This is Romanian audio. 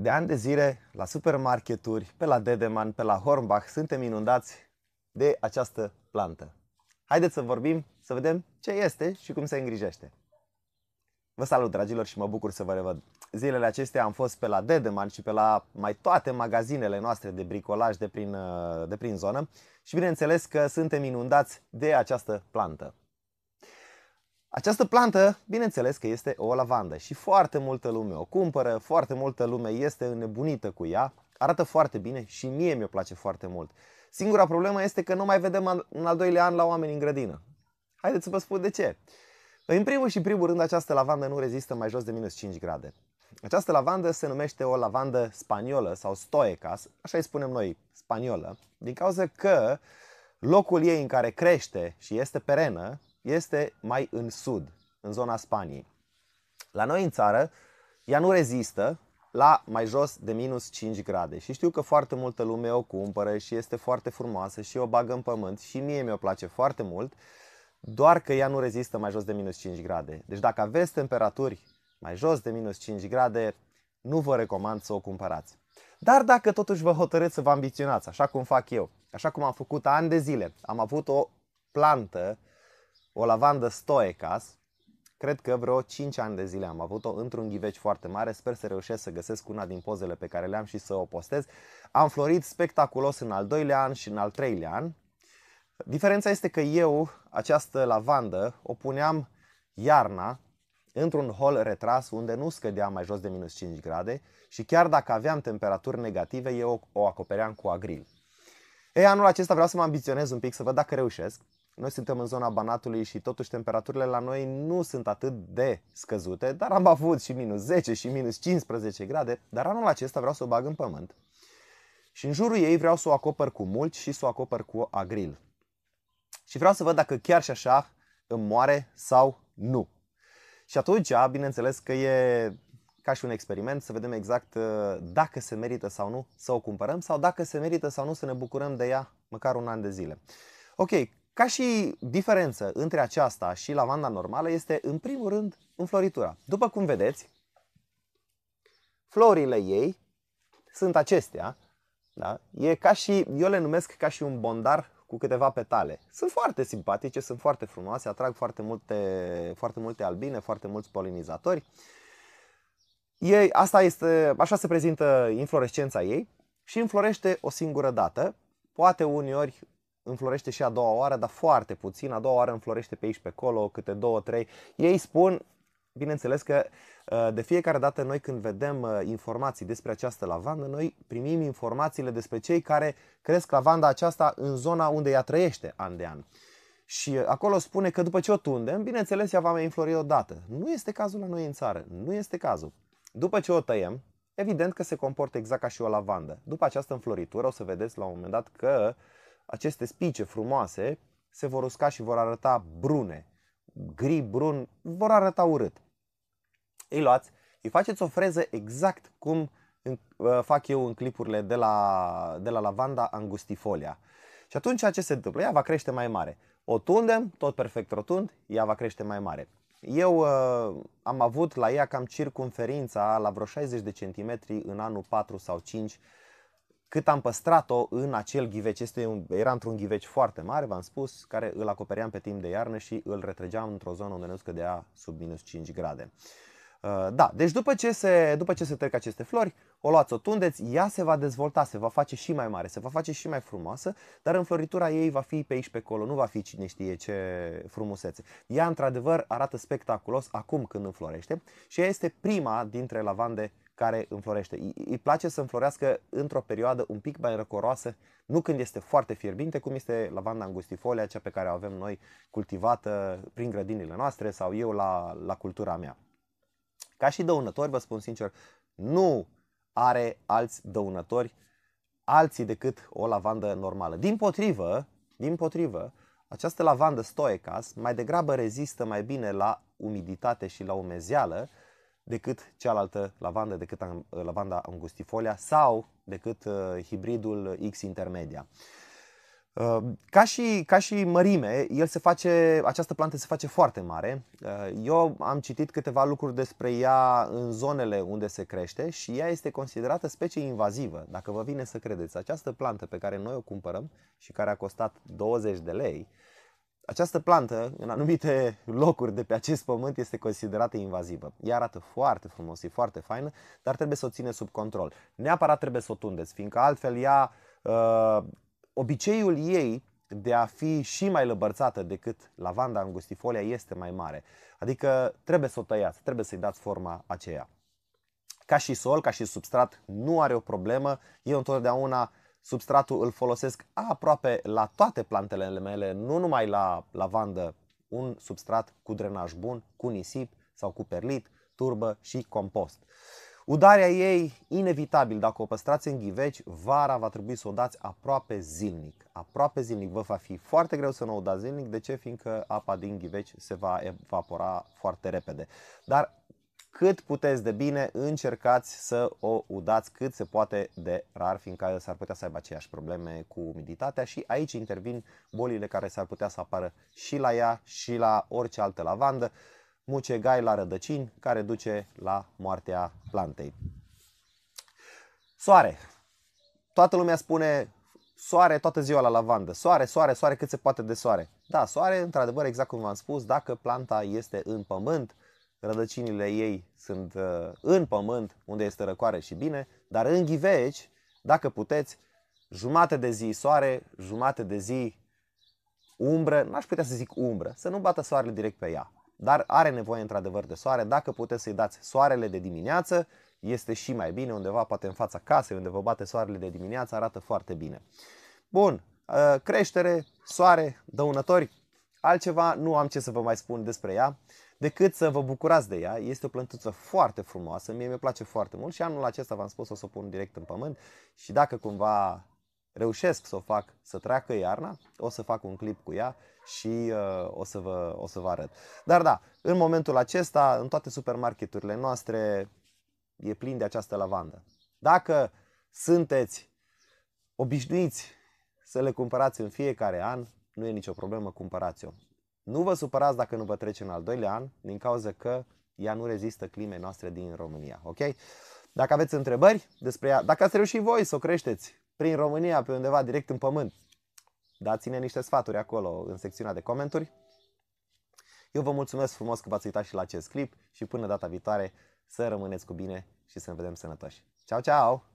De ani de zile, la supermarketuri, pe la Dedeman, pe la Hornbach, suntem inundați de această plantă. Haideți să vorbim, să vedem ce este și cum se îngrijește. Vă salut, dragilor, și mă bucur să vă revăd. Zilele acestea am fost pe la Dedeman și pe la mai toate magazinele noastre de bricolaj de prin, de prin zonă și bineînțeles că suntem inundați de această plantă. Această plantă, bineînțeles că este o lavandă și foarte multă lume o cumpără, foarte multă lume este înnebunită cu ea, arată foarte bine și mie mi-o place foarte mult. Singura problemă este că nu mai vedem în al doilea an la oameni în grădină. Haideți să vă spun de ce. În primul și primul rând, această lavandă nu rezistă mai jos de minus 5 grade. Această lavandă se numește o lavandă spaniolă sau stoecas, așa îi spunem noi, spaniolă, din cauza că locul ei în care crește și este perenă este mai în sud, în zona Spaniei. La noi în țară, ea nu rezistă la mai jos de minus 5 grade și știu că foarte multă lume o cumpără și este foarte frumoasă și o bagă în pământ și mie mi-o place foarte mult, doar că ea nu rezistă mai jos de minus 5 grade. Deci dacă aveți temperaturi mai jos de minus 5 grade, nu vă recomand să o cumpărați. Dar dacă totuși vă hotărâți să vă ambiționați, așa cum fac eu, așa cum am făcut ani de zile, am avut o plantă o lavandă Stoecas. Cred că vreo 5 ani de zile am avut-o într-un ghiveci foarte mare. Sper să reușesc să găsesc una din pozele pe care le-am și să o postez. Am florit spectaculos în al doilea an și în al treilea an. Diferența este că eu această lavandă o puneam iarna într-un hol retras unde nu scădea mai jos de minus 5 grade și chiar dacă aveam temperaturi negative, eu o acopeream cu agril. Ei, anul acesta vreau să mă ambiționez un pic, să văd dacă reușesc. Noi suntem în zona Banatului și totuși temperaturile la noi nu sunt atât de scăzute, dar am avut și minus 10 și minus 15 grade, dar anul acesta vreau să o bag în pământ. Și în jurul ei vreau să o acopăr cu mulci și să o acopăr cu agril. Și vreau să văd dacă chiar și așa îmi moare sau nu. Și atunci, bineînțeles că e ca și un experiment, să vedem exact uh, dacă se merită sau nu să o cumpărăm sau dacă se merită sau nu să ne bucurăm de ea măcar un an de zile. Ok, ca și diferență între aceasta și lavanda normală este, în primul rând, înfloritura. După cum vedeți, florile ei sunt acestea. Da? E ca și, eu le numesc ca și un bondar cu câteva petale. Sunt foarte simpatice, sunt foarte frumoase, atrag foarte multe, foarte multe albine, foarte mulți polinizatori. Ei, asta este, așa se prezintă inflorescența ei și înflorește o singură dată, poate uneori înflorește și a doua oară, dar foarte puțin, a doua oară înflorește pe aici, pe acolo, câte două, trei. Ei spun, bineînțeles că uh, de fiecare dată noi când vedem uh, informații despre această lavandă, noi primim informațiile despre cei care cresc lavanda aceasta în zona unde ea trăiește an de an. Și uh, acolo spune că după ce o tundem, bineînțeles ea va mai înflori odată. Nu este cazul la noi în țară, nu este cazul. După ce o tăiem, evident că se comportă exact ca și o lavandă. După această înfloritură o să vedeți la un moment dat că uh, aceste spice frumoase se vor usca și vor arăta brune, gri, brun, vor arăta urât. Îi luați, îi faceți o freză exact cum uh, fac eu în clipurile de la, de la lavanda angustifolia. Și atunci ce se întâmplă? Ea va crește mai mare. O tundem, tot perfect rotund, ea va crește mai mare. Eu uh, am avut la ea cam circumferința la vreo 60 de centimetri în anul 4 sau 5 cât am păstrat-o în acel ghiveci, este un, era într-un ghiveci foarte mare, v-am spus, care îl acopeream pe timp de iarnă și îl retrăgeam într-o zonă unde nu scădea sub minus 5 grade. Uh, da, deci după ce, se, după ce se trec aceste flori, o luați, o tundeți, ea se va dezvolta, se va face și mai mare, se va face și mai frumoasă, dar înfloritura ei va fi pe aici pe acolo, nu va fi cine știe ce frumusețe. Ea într-adevăr arată spectaculos acum când înflorește și ea este prima dintre lavande care înflorește. Îi place să înflorească într-o perioadă un pic mai răcoroasă, nu când este foarte fierbinte, cum este lavanda angustifolia, cea pe care o avem noi cultivată prin grădinile noastre sau eu la, la cultura mea. Ca și dăunători, vă spun sincer, nu are alți dăunători alții decât o lavandă normală. Din potrivă, din potrivă, această lavandă stoecas mai degrabă rezistă mai bine la umiditate și la umezeală decât cealaltă lavandă, decât ă, lavanda angustifolia sau decât ă, hibridul X intermedia. Ă, ca și, ca și mărime, el se face, această plantă se face foarte mare. Eu am citit câteva lucruri despre ea în zonele unde se crește și ea este considerată specie invazivă. Dacă vă vine să credeți, această plantă pe care noi o cumpărăm și care a costat 20 de lei, această plantă, în anumite locuri de pe acest pământ, este considerată invazivă. Ea arată foarte frumos, e foarte faină, dar trebuie să o ține sub control. Neapărat trebuie să o tundeți, fiindcă altfel ea, uh, obiceiul ei de a fi și mai lăbărțată decât lavanda angustifolia este mai mare. Adică trebuie să o tăiați, trebuie să-i dați forma aceea. Ca și sol, ca și substrat, nu are o problemă. Eu întotdeauna Substratul îl folosesc aproape la toate plantele mele, nu numai la lavandă, un substrat cu drenaj bun, cu nisip sau cu perlit, turbă și compost. Udarea ei, inevitabil, dacă o păstrați în ghiveci, vara va trebui să o dați aproape zilnic. Aproape zilnic vă va fi foarte greu să nu o dați zilnic, de ce? Fiindcă apa din ghiveci se va evapora foarte repede. Dar cât puteți de bine, încercați să o udați cât se poate de rar, fiindcă s-ar putea să aibă aceeași probleme cu umiditatea și aici intervin bolile care s-ar putea să apară și la ea și la orice altă lavandă, mucegai la rădăcini, care duce la moartea plantei. Soare. Toată lumea spune soare toată ziua la lavandă, soare, soare, soare cât se poate de soare. Da, soare, într-adevăr, exact cum v-am spus, dacă planta este în pământ, rădăcinile ei sunt uh, în pământ, unde este răcoare și bine, dar în ghiveci, dacă puteți, jumate de zi soare, jumate de zi umbră, n-aș putea să zic umbră, să nu bată soarele direct pe ea, dar are nevoie într-adevăr de soare. Dacă puteți să-i dați soarele de dimineață, este și mai bine, undeva poate în fața casei, unde vă bate soarele de dimineață, arată foarte bine. Bun, uh, creștere, soare, dăunători, altceva nu am ce să vă mai spun despre ea decât să vă bucurați de ea. Este o plântuță foarte frumoasă, mie mi place foarte mult și anul acesta v-am spus o să o pun direct în pământ și dacă cumva reușesc să o fac să treacă iarna, o să fac un clip cu ea și uh, o, să vă, o să vă arăt. Dar da, în momentul acesta, în toate supermarketurile noastre e plin de această lavandă. Dacă sunteți obișnuiți să le cumpărați în fiecare an, nu e nicio problemă, cumpărați-o. Nu vă supărați dacă nu vă trece în al doilea an, din cauza că ea nu rezistă climei noastre din România. Ok? Dacă aveți întrebări despre ea, dacă ați reușit voi să o creșteți prin România, pe undeva direct în pământ, dați-ne niște sfaturi acolo în secțiunea de comentarii. Eu vă mulțumesc frumos că v-ați uitat și la acest clip și până data viitoare să rămâneți cu bine și să ne vedem sănătoși. Ciao, ciao!